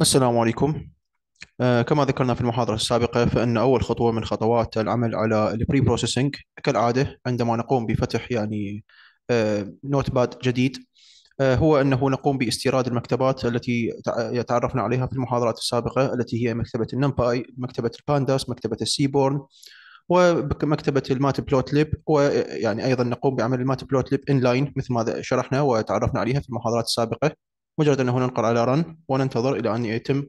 السلام عليكم آه، كما ذكرنا في المحاضرة السابقة فإن أول خطوة من خطوات العمل على البري بروسيسنج كالعادة عندما نقوم بفتح يعني نوت آه، باد جديد آه، هو أنه نقوم باستيراد المكتبات التي تعرفنا عليها في المحاضرات السابقة التي هي مكتبة النمباي مكتبة البانداس مكتبة السيبورن ومكتبة المات بلوت ليب ويعني أيضا نقوم بعمل المات بلوت ليب إن لاين مثل ما شرحنا وتعرفنا عليها في المحاضرات السابقة مجرد أنه ننقر على رن وننتظر إلى أن يتم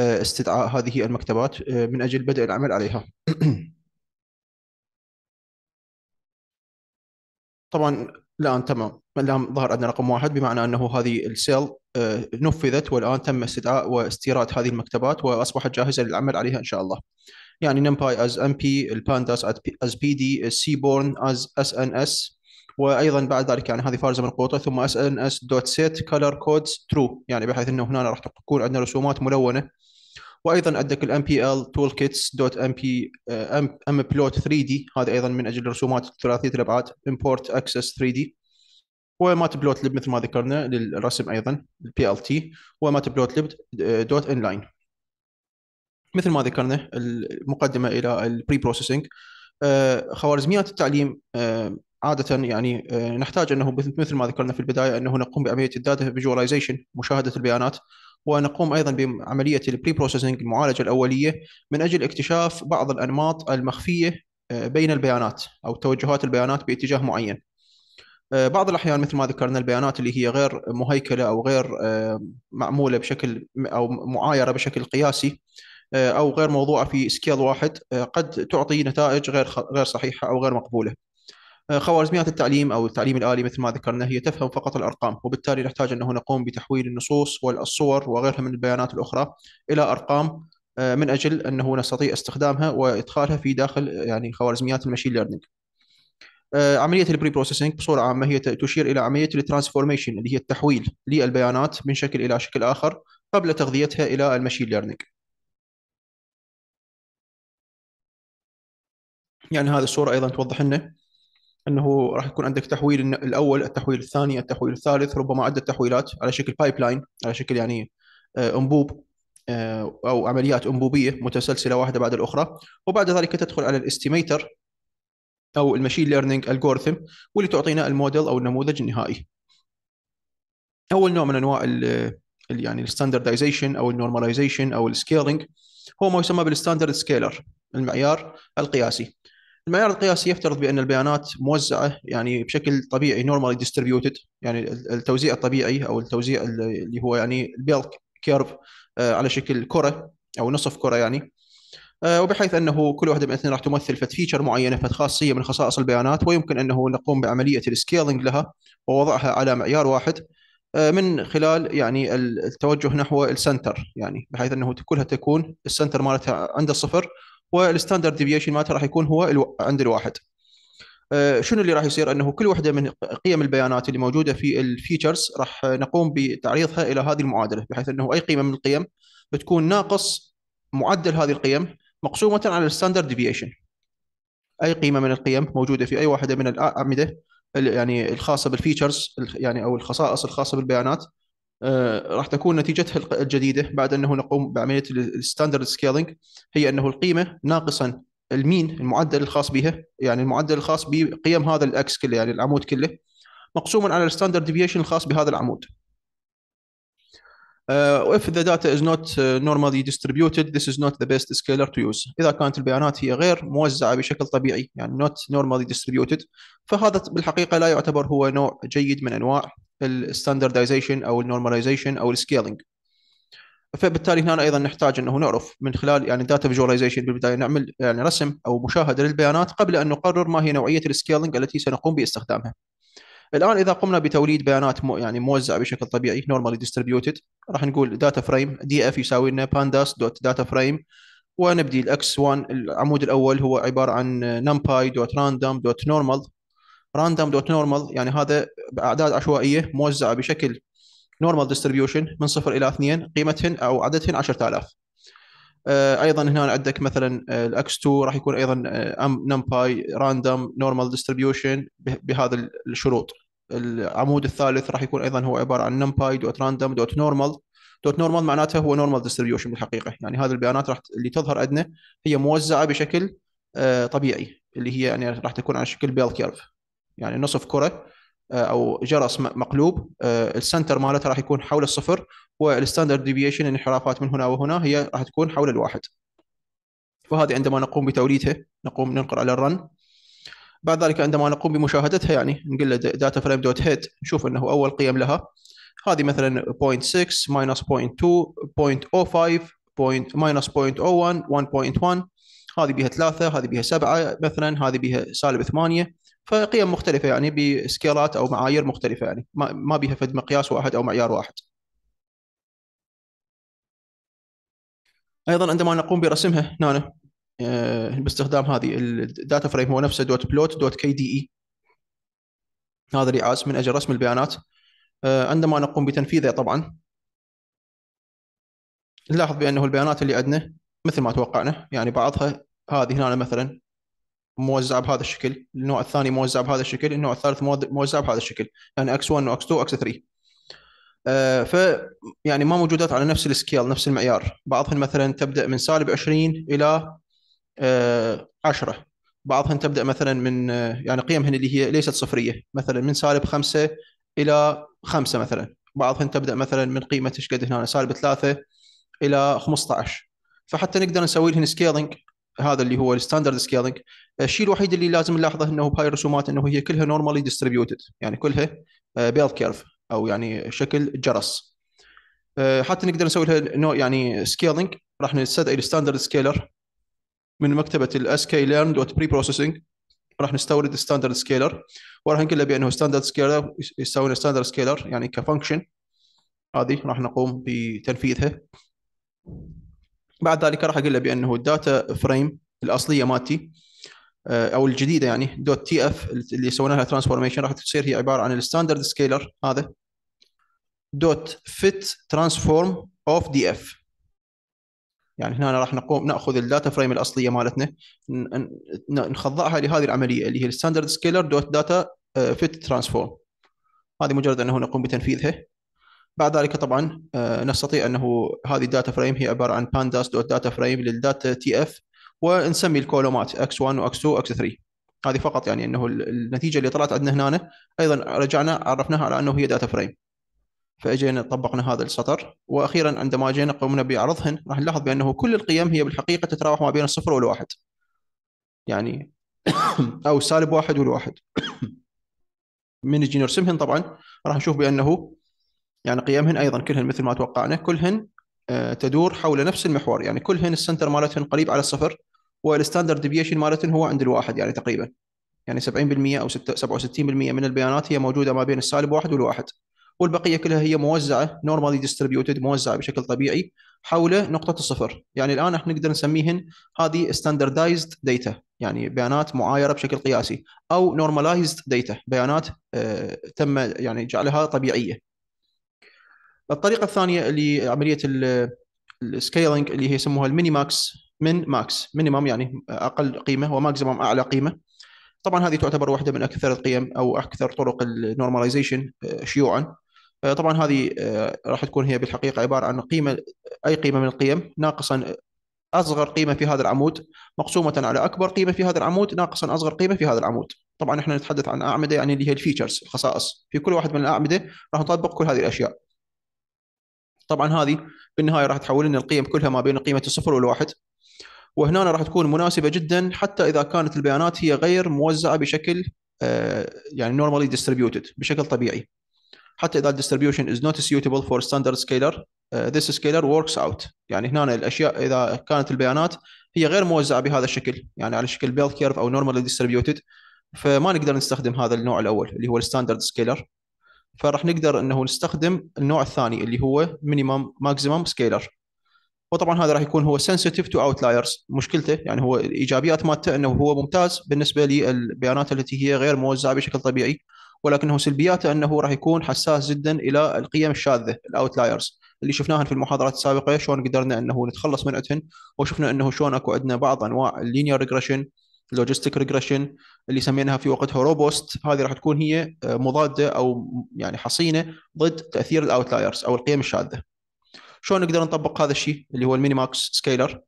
آه، استدعاء هذه المكتبات آه، من أجل بدء العمل عليها طبعا الآن تمام الآن ظهر عندنا رقم واحد بمعنى أنه هذه السيل آه، نفذت والآن تم استدعاء واستيراد هذه المكتبات وأصبحت جاهزة للعمل عليها إن شاء الله يعني نمباي as MP البانداس as PD السيبورن as SNS وايضا بعد ذلك يعني هذه فارزه من قوطه ثم اس ان اس دوت سيت كلر كودز ترو يعني بحيث انه هنا راح تكون عندنا رسومات ملونه وايضا عندك الام بي ال تول كيتس دوت ام بي ام بلوت 3 دي هذا ايضا من اجل الرسومات ثلاثيه الابعاد امبورت اكسس 3 دي ومات بلوت لب مثل ما ذكرنا للرسم ايضا البي ال تي ومات بلوت لب دوت ان لاين مثل ما ذكرنا المقدمه الى البري بروسيسنج آه، خوارزميات التعليم آه، عاده يعني آه، نحتاج انه مثل ما ذكرنا في البدايه انه نقوم بعمليه الداتا فيجواليزيشن مشاهده البيانات ونقوم ايضا بعمليه البري بروسيسنج المعالجه الاوليه من اجل اكتشاف بعض الانماط المخفيه آه، بين البيانات او توجهات البيانات باتجاه معين. آه، بعض الاحيان مثل ما ذكرنا البيانات اللي هي غير مهيكله او غير معموله بشكل او معايره بشكل قياسي او غير موضوعه في سكيل واحد قد تعطي نتائج غير غير صحيحه او غير مقبوله. خوارزميات التعليم او التعليم الالي مثل ما ذكرنا هي تفهم فقط الارقام وبالتالي نحتاج انه نقوم بتحويل النصوص والصور وغيرها من البيانات الاخرى الى ارقام آه، من اجل انه نستطيع استخدامها وادخالها في داخل يعني خوارزميات المشين ليرنينج. آه، عمليه البري بروسيسنج بصوره عامه هي تشير الى عمليه الترانسفورميشن اللي هي التحويل للبيانات من شكل الى شكل اخر قبل تغذيتها الى المشين ليرنينج. يعني هذه الصوره ايضا توضح لنا انه راح يكون عندك تحويل الاول التحويل الثاني التحويل الثالث ربما عده تحويلات على شكل بايب لاين على شكل يعني آه، انبوب آه، او عمليات انبوبيه متسلسله واحده بعد الاخرى وبعد ذلك تدخل على الاستيميتر او المشين ليرنينج الجوريثم واللي تعطينا الموديل او النموذج النهائي اول نوع من انواع الـ يعني الستاندردايزيشن او النورماليزيشن او السكيلينج هو ما يسمى بالستاندرد سكيلر المعيار القياسي المعيار القياسي يفترض بان البيانات موزعه يعني بشكل طبيعي نورمالي ديستريبيوتد يعني التوزيع الطبيعي او التوزيع اللي هو يعني البيل آه، كيرف على شكل كره او نصف كره يعني آه، وبحيث انه كل واحده من الاثنين راح تمثل فت فيتشر معينه فت خاصيه من خصائص البيانات ويمكن انه نقوم بعمليه السكيلينج لها ووضعها على معيار واحد آه، من خلال يعني التوجه نحو السنتر يعني بحيث انه كلها تكون السنتر مالتها عند الصفر والستاندرد ديفيشن مالته راح يكون هو الو... عند الواحد آه، شنو اللي راح يصير انه كل وحده من قيم البيانات اللي موجوده في الفيتشرز راح نقوم بتعريضها الى هذه المعادله بحيث انه اي قيمه من القيم بتكون ناقص معدل هذه القيم مقسومه على الستاندرد ديفيشن اي قيمه من القيم موجوده في اي واحده من الاعمده يعني الخاصه بالفيتشرز يعني او الخصائص الخاصه بالبيانات آه، راح تكون نتيجتها الجديده بعد انه نقوم بعمليه الستاندرد سكيلينج هي انه القيمه ناقصا المين المعدل الخاص بها يعني المعدل الخاص بقيم هذا الاكس كله يعني العمود كله مقسوم على الستاندرد ديفيشن الخاص بهذا العمود. Uh, if the data is not uh, normally distributed this is not the best scalar to use اذا كانت البيانات هي غير موزعه بشكل طبيعي يعني not normally distributed فهذا بالحقيقه لا يعتبر هو نوع جيد من انواع الستاندردايزيشن او النورماليزيشن او السكيلينج فبالتالي هنا ايضا نحتاج انه نعرف من خلال يعني داتا فيجواليزيشن بالبدايه نعمل يعني رسم او مشاهده للبيانات قبل ان نقرر ما هي نوعيه السكيلينج التي سنقوم باستخدامها. الان اذا قمنا بتوليد بيانات مو يعني موزعه بشكل طبيعي نورمالي ديستريبيوتد راح نقول داتا فريم دي اف يساوي لنا بانداس دوت داتا فريم ونبدي الاكس 1 العمود الاول هو عباره عن numpy دوت راندوم دوت نورمال راندوم دوت نورمال يعني هذا باعداد عشوائيه موزعه بشكل نورمال ديستريبيوشن من صفر الى اثنين قيمتهن او عددهن 10000 آه، ايضا هنا عندك مثلا الاكس آه، 2 راح يكون ايضا نمباي راندوم نورمال ديستريبيوشن بهذا الشروط العمود الثالث راح يكون ايضا هو عباره عن نمباي دوت راندوم دوت نورمال دوت نورمال معناته هو نورمال ديستريبيوشن بالحقيقه يعني هذه البيانات راح اللي تظهر عندنا هي موزعه بشكل آه، طبيعي اللي هي يعني راح تكون على شكل بيل كيرف يعني نصف كره آه، او جرس مقلوب آه، السنتر مالته راح يكون حول الصفر والستاندرد ديفيشن الانحرافات من هنا وهنا هي راح تكون حول الواحد وهذه عندما نقوم بتوليدها نقوم ننقر على الرن بعد ذلك عندما نقوم بمشاهدتها يعني نقول له داتا فريم دوت هيد نشوف انه اول قيم لها هذه مثلا 0.6 ماينس 0.2 0.05 ماينس 0.01 1.1 هذه بها 3 هذه بها 7 مثلا هذه بها سالب 8 فقيم مختلفه يعني بسكيلات او معايير مختلفه يعني ما بيها فد مقياس واحد او معيار واحد. ايضا عندما نقوم برسمها هنا آه، باستخدام هذه الداتا فريم هو نفسه دوت بلوت دوت كي دي اي هذا رئاس من اجل رسم البيانات آه، عندما نقوم بتنفيذه طبعا نلاحظ بانه البيانات اللي عندنا مثل ما توقعنا يعني بعضها هذه هنا مثلا موزعه بهذا الشكل، النوع الثاني موزع بهذا الشكل، النوع الثالث موزع بهذا الشكل، يعني اكس 1 واكس 2 واكس 3. ف يعني ما موجودات على نفس السكيل نفس المعيار، بعضهن مثلا تبدا من سالب 20 الى 10 آه، بعضهن تبدا مثلا من آه، يعني قيمهن اللي هي ليست صفريه مثلا من سالب 5 الى 5 مثلا بعضهن تبدا مثلا من قيمه ايش قد هنا سالب 3 الى 15 فحتى نقدر نسوي لهن سكيلينج هذا اللي هو الستاندرد آه، سكيلينج الشيء الوحيد اللي لازم نلاحظه انه بهاي الرسومات انه هي كلها نورمالي ديستريبيوتد يعني كلها بيل آه، كيرف او يعني شكل جرس آه، حتى نقدر نسوي لها نوع يعني سكيلينج راح نستدعي الستاندرد سكيلر من مكتبه الاس كي ليرن دوت بري بروسيسنج راح نستورد الستاندرد سكيلر وراح نقول له بانه ستاندرد سكيلر يساوي لنا ستاندرد سكيلر يعني كفانكشن هذه راح نقوم بتنفيذها بعد ذلك راح اقول له بانه الداتا فريم الاصليه مالتي آه، او الجديده يعني دوت تي اف اللي سوينا لها ترانسفورميشن راح تصير هي عباره عن الستاندرد سكيلر هذا دوت فيت ترانسفورم اوف دي اف يعني هنا راح نقوم ناخذ الداتا فريم الاصليه مالتنا نخضعها لهذه العمليه اللي هي الستاندرد سكيلر دوت داتا آه، فيت ترانسفورم هذه مجرد انه نقوم بتنفيذها بعد ذلك طبعا آه، نستطيع انه هذه الداتا فريم هي عباره عن بانداس دوت داتا فريم للداتا تي اف ونسمي الكولومات اكس 1 واكس 2 واكس 3 هذه فقط يعني انه النتيجه اللي طلعت عندنا هنا ايضا رجعنا عرفناها على انه هي داتا فريم فاجينا طبقنا هذا السطر واخيرا عندما جينا قمنا بعرضهن راح نلاحظ بانه كل القيم هي بالحقيقه تتراوح ما بين الصفر والواحد يعني او سالب واحد والواحد من نجي نرسمهن طبعا راح نشوف بانه يعني قيمهن ايضا كلهن مثل ما توقعنا كلهن آه، تدور حول نفس المحور يعني كلهن السنتر مالتهن قريب على الصفر والستاندرد ديفيشن مالتهن هو عند الواحد يعني تقريبا يعني 70% او 67% من البيانات هي موجوده ما بين السالب واحد والواحد والبقيه كلها هي موزعه نورمالي ديستريبيوتد موزعه بشكل طبيعي حول نقطه الصفر يعني الان احنا نقدر نسميهن هذه ستاندردايزد داتا يعني بيانات معايره بشكل قياسي او نورماليزد داتا بيانات آه، تم يعني جعلها طبيعيه الطريقه الثانيه اللي عمليه السكيلينج اللي هي يسموها الميني ماكس من ماكس مينيمم يعني اقل قيمه وماكسيمم اعلى قيمه طبعا هذه تعتبر واحده من اكثر القيم او اكثر طرق النورماليزيشن آه، شيوعا آه، طبعا هذه آه، راح تكون هي بالحقيقه عباره عن قيمه اي قيمه من القيم ناقصا اصغر قيمه في هذا العمود مقسومه على اكبر قيمه في هذا العمود ناقصا اصغر قيمه في هذا العمود طبعا احنا نتحدث عن اعمده يعني اللي هي الفيتشرز الخصائص في كل واحد من الاعمده راح نطبق كل هذه الاشياء طبعا هذه بالنهايه راح تحول لنا القيم كلها ما بين قيمه الصفر والواحد وهنا راح تكون مناسبه جدا حتى اذا كانت البيانات هي غير موزعه بشكل آه، يعني نورمالي ديستريبيوتد بشكل طبيعي حتى اذا الديستريبيوشن از نوت سيوتبل فور ستاندرد سكيلر ذس سكيلر وركس اوت يعني هنا الاشياء اذا كانت البيانات هي غير موزعه بهذا الشكل يعني على شكل بيل كيرف او نورمالي ديستريبيوتد فما نقدر نستخدم هذا النوع الاول اللي هو الستاندرد سكيلر فراح نقدر انه نستخدم النوع الثاني اللي هو مينيمم ماكسيمم سكيلر وطبعا هذا راح يكون هو سنسيتيف تو اوتلايرز مشكلته يعني هو الايجابيات مالته انه هو ممتاز بالنسبه للبيانات التي هي غير موزعه بشكل طبيعي ولكنه سلبياته انه راح يكون حساس جدا الى القيم الشاذه الاوتلايرز اللي شفناها في المحاضرات السابقه شلون قدرنا انه نتخلص من عندهن وشفنا انه شلون اكو عندنا بعض انواع اللينير ريجريشن لوجيستيك ريجريشن اللي سميناها في وقتها روبوست هذه راح تكون هي آه، مضاده او يعني حصينه ضد تاثير الاوتلايرز او القيم الشاذه. شلون نقدر نطبق هذا الشيء اللي هو المينيماكس سكيلر؟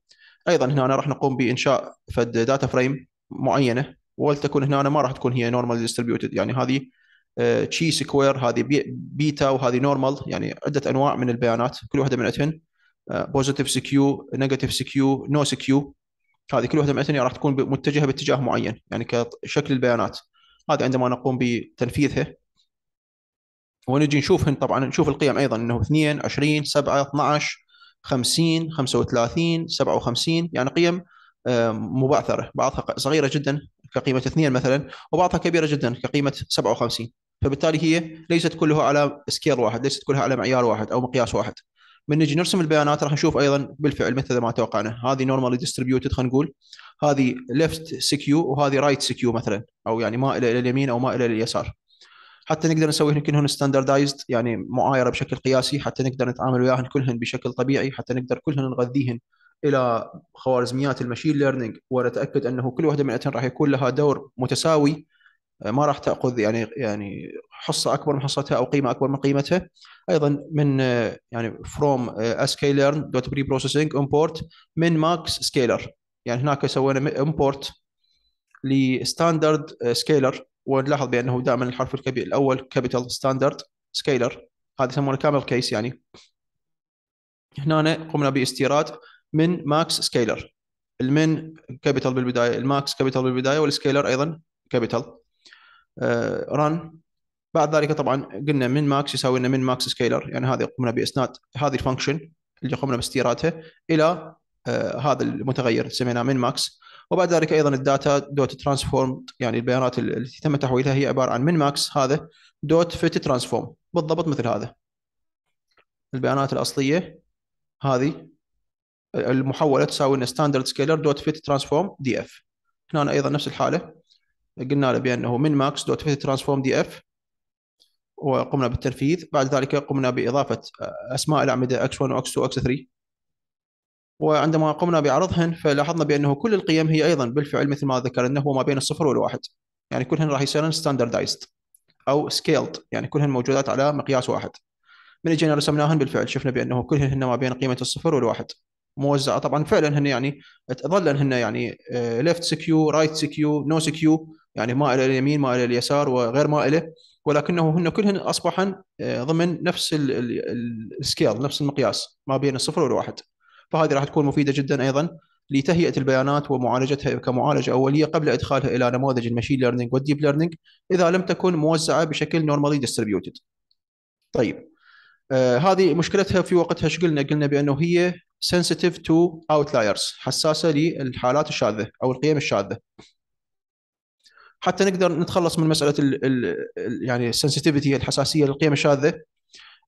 ايضا هنا أنا راح نقوم بانشاء فد داتا فريم معينه ولتكن هنا أنا ما راح تكون هي نورمال ديستربيوتد يعني هذه تشي آه، سكوير هذه بيتا وهذه نورمال يعني عده انواع من البيانات كل واحده منهن بوزيتيف سكيو نيجاتيف سكيو نو سكيو هذه كل وحده من التقنيه راح تكون متجهه باتجاه معين يعني كشكل البيانات هذا عندما نقوم بتنفيذها ونجي نشوفهن طبعا نشوف القيم ايضا انه 2 20 7 12 50 35 57 يعني قيم آه، مبعثره بعضها صغيره جدا كقيمه 2 مثلا وبعضها كبيره جدا كقيمه 57 فبالتالي هي ليست كلها على سكيل واحد ليست كلها على معيار واحد او مقياس واحد من نجي نرسم البيانات راح نشوف ايضا بالفعل مثل ما توقعنا هذه نورمالي ديستريبيوتد خلينا نقول هذه ليفت سكيو وهذه رايت سكيو مثلا او يعني مائله الى اليمين او مائله الى اليسار حتى نقدر نسوي كلهن هن ستاندردايزد يعني معايره بشكل قياسي حتى نقدر نتعامل وياهن كلهن بشكل طبيعي حتى نقدر كلهن نغذيهن الى خوارزميات المشين ليرنينج ونتاكد انه كل واحده من الاتن راح يكون لها دور متساوي ما راح تاخذ يعني يعني حصه اكبر من حصتها او قيمه اكبر من قيمتها ايضا من يعني فروم اسكي ليرن دوت بري بروسيسنج امبورت من ماكس سكيلر يعني هناك سوينا امبورت لستاندرد سكيلر ونلاحظ بانه دائما الحرف الكبير الاول كابيتال ستاندرد سكيلر هذا يسمونه كامل كيس يعني هنا قمنا باستيراد من ماكس سكيلر المن كابيتال بالبدايه الماكس كابيتال بالبدايه والسكيلر ايضا كابيتال ران آه، بعد ذلك طبعا قلنا من ماكس يساوي لنا من ماكس سكيلر يعني هذه قمنا باسناد هذه الفانكشن اللي قمنا باستيرادها الى آه، هذا المتغير سميناه من ماكس وبعد ذلك ايضا الداتا دوت ترانسفورم يعني البيانات التي تم تحويلها هي عباره عن من ماكس هذا دوت فيت ترانسفورم بالضبط مثل هذا البيانات الاصليه هذه المحوله تساوي لنا ستاندرد سكيلر دوت فيت ترانسفورم دي اف هنا ايضا نفس الحاله قلنا له بانه من ماكس دوت ترانسفورم دي اف وقمنا بالتنفيذ بعد ذلك قمنا باضافه آه، اسماء الاعمده اكس 1 واكس 2 واكس 3 وعندما قمنا بعرضهن فلاحظنا بانه كل القيم هي ايضا بالفعل مثل ما ذكرنا هو ما بين الصفر والواحد يعني كلهن راح يصيرن ستاندردايزد او سكيلد يعني كلهن موجودات على مقياس واحد من اجينا رسمناهن بالفعل شفنا بانه كلهن ما بين قيمه الصفر والواحد موزعه طبعا فعلا هن يعني تظلن هن يعني ليفت سكيو رايت سكيو نو سكيو يعني مائله ما مائله اليسار وغير مائله ولكنه هن كلهن اصبحن آه، ضمن نفس السكيل نفس المقياس ما بين الصفر والواحد فهذه راح تكون مفيده جدا ايضا لتهيئه البيانات ومعالجتها كمعالجه اوليه قبل ادخالها الى نموذج المشين ليرنينج والديب ليرنينج اذا لم تكن موزعه بشكل نورمالي ديستريبيوتد. طيب آه هذه مشكلتها في وقتها ايش قلنا؟ قلنا بانه هي سنسيتيف تو اوتلايرز حساسه للحالات الشاذه او القيم الشاذه. حتى نقدر نتخلص من مساله الـ الـ يعني السنسيتيفيتي الحساسيه للقيم الشاذه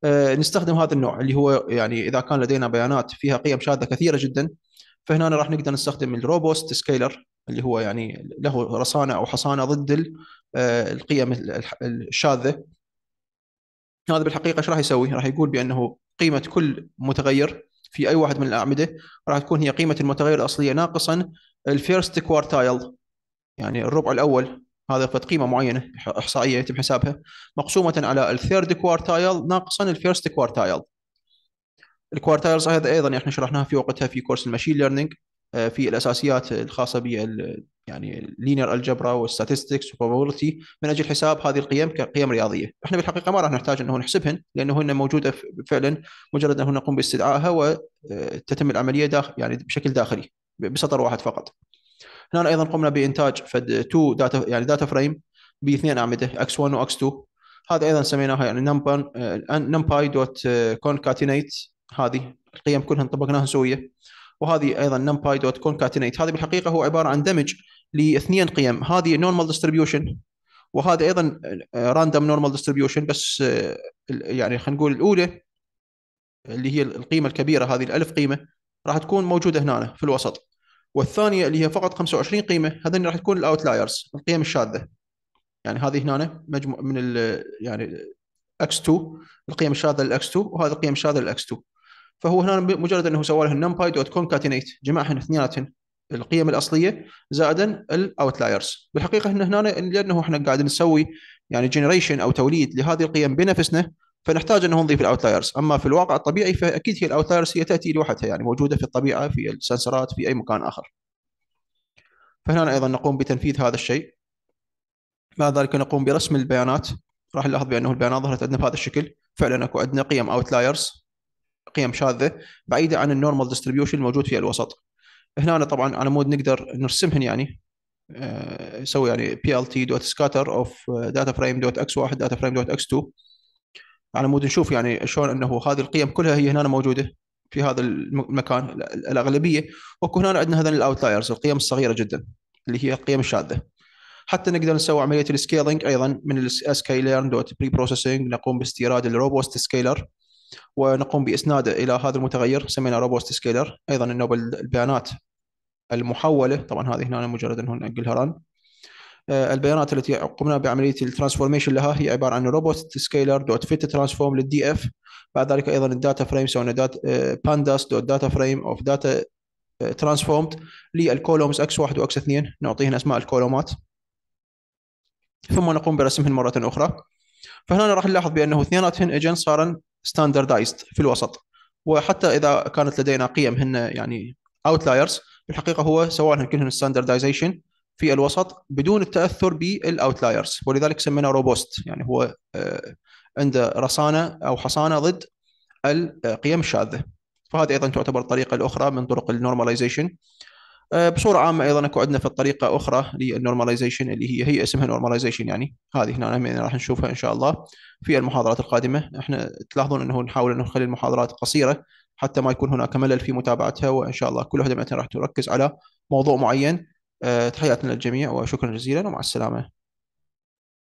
آه، نستخدم هذا النوع اللي هو يعني اذا كان لدينا بيانات فيها قيم شاذه كثيره جدا فهنا راح نقدر نستخدم الروبوست سكيلر اللي هو يعني له رصانه او حصانه ضد آه، القيم الشاذه هذا بالحقيقه ايش راح يسوي؟ راح يقول بانه قيمه كل متغير في اي واحد من الاعمده راح تكون هي قيمه المتغير الاصليه ناقصا الفيرست كوارتايل يعني الربع الاول هذا فد قيمه معينه احصائيه يتم حسابها مقسومه على الثيرد كوارتايل ناقصا الفيرست كوارتايل الكوارتايلز هذا ايضا احنا شرحناها في وقتها في كورس الماشين ليرنينج آه، في الاساسيات الخاصه بال يعني لينير الجبرا والستاتستكس والبروبابيلتي من اجل حساب هذه القيم كقيم رياضيه، احنا بالحقيقه ما راح نحتاج انه نحسبهن لانه هن موجوده فعلا مجرد انه نقوم باستدعائها وتتم آه، العمليه داخل يعني بشكل داخلي بسطر واحد فقط. هنا ايضا قمنا بانتاج فد 2 داتا يعني داتا فريم باثنين اعمده اكس 1 واكس 2 هذا ايضا سميناها يعني نمبان نمباي دوت كونكاتينيت هذه القيم كلها طبقناها سويه وهذه ايضا نمباي دوت كونكاتينيت هذه بالحقيقه هو عباره عن دمج لاثنين قيم هذه نورمال ديستريبيوشن وهذا ايضا راندوم نورمال ديستريبيوشن بس آه، يعني خلينا نقول الاولى اللي هي القيمه الكبيره هذه الالف قيمه راح تكون موجوده هنا في الوسط والثانيه اللي هي فقط 25 قيمه هذين راح تكون الاوتلايرز القيم الشاذه يعني هذه هنا مجموع من الـ يعني اكس 2 القيم الشاذه للاكس 2 وهذه القيم الشاذه للاكس 2 فهو هنا مجرد انه سوى له النمباي دوت كونكاتينيت جمعهن اثنيناتهن القيم الاصليه زائدا الاوتلايرز بالحقيقه هنا هنا لانه احنا قاعدين نسوي يعني جنريشن او توليد لهذه القيم بنفسنا فنحتاج انه نضيف الاوتلايرز اما في الواقع الطبيعي فاكيد هي الاوتلايرز هي تاتي لوحدها يعني موجوده في الطبيعه في السنسرات في اي مكان اخر فهنا ايضا نقوم بتنفيذ هذا الشيء بعد ذلك نقوم برسم البيانات راح نلاحظ بانه البيانات ظهرت عندنا بهذا الشكل فعلا اكو عندنا قيم اوتلايرز قيم شاذه بعيده عن النورمال ديستريبيوشن الموجود في الوسط هنا طبعا على مود نقدر نرسمهن يعني آه، نسوي يعني plt.scatter of آه، data framex 1 data framex 2 على مود نشوف يعني شلون انه هذه القيم كلها هي هنا موجوده في هذا المكان الاغلبيه واكو هنا عندنا هذول الاوتلايرز القيم الصغيره جدا اللي هي القيم الشاذه حتى نقدر نسوي عمليه السكيلينج ايضا من الاس كي ليرن دوت بري بروسيسنج نقوم باستيراد الروبوست سكيلر ونقوم باسناده الى هذا المتغير سميناه روبوست سكيلر ايضا انه بالبيانات المحوله طبعا هذه هنا مجرد انه نقلها ران آه، البيانات التي قمنا بعمليه الترانسفورميشن لها هي عباره عن روبوت سكيلر دوت فيت ترانسفورم للدي اف بعد ذلك ايضا الداتا فريم سواء داتا بانداس دوت داتا فريم اوف داتا ترانسفورمد للكولومز اكس 1 واكس 2 نعطيهن اسماء الكولومات ثم نقوم برسمهن مره اخرى فهنا راح نلاحظ بانه اثنيناتهن اجن صارن ستاندردايزد في الوسط وحتى اذا كانت لدينا قيم هن يعني اوتلايرز الحقيقه هو سواء كلهن ستاندردايزيشن في الوسط بدون التاثر بالاوتلايرز ولذلك سميناه روبوست يعني هو آه، عنده رصانه او حصانه ضد القيم الشاذه فهذه ايضا تعتبر الطريقه الاخرى من طرق النورماليزيشن آه، بصوره عامه ايضا اكو عندنا في الطريقه اخرى للنورماليزيشن اللي هي هي اسمها نورماليزيشن يعني هذه هنا راح نشوفها ان شاء الله في المحاضرات القادمه احنا تلاحظون انه نحاول انه نخلي المحاضرات قصيره حتى ما يكون هناك ملل في متابعتها وان شاء الله كل واحده منها راح تركز على موضوع معين آه، تحياتنا للجميع وشكرا جزيلا ومع السلامه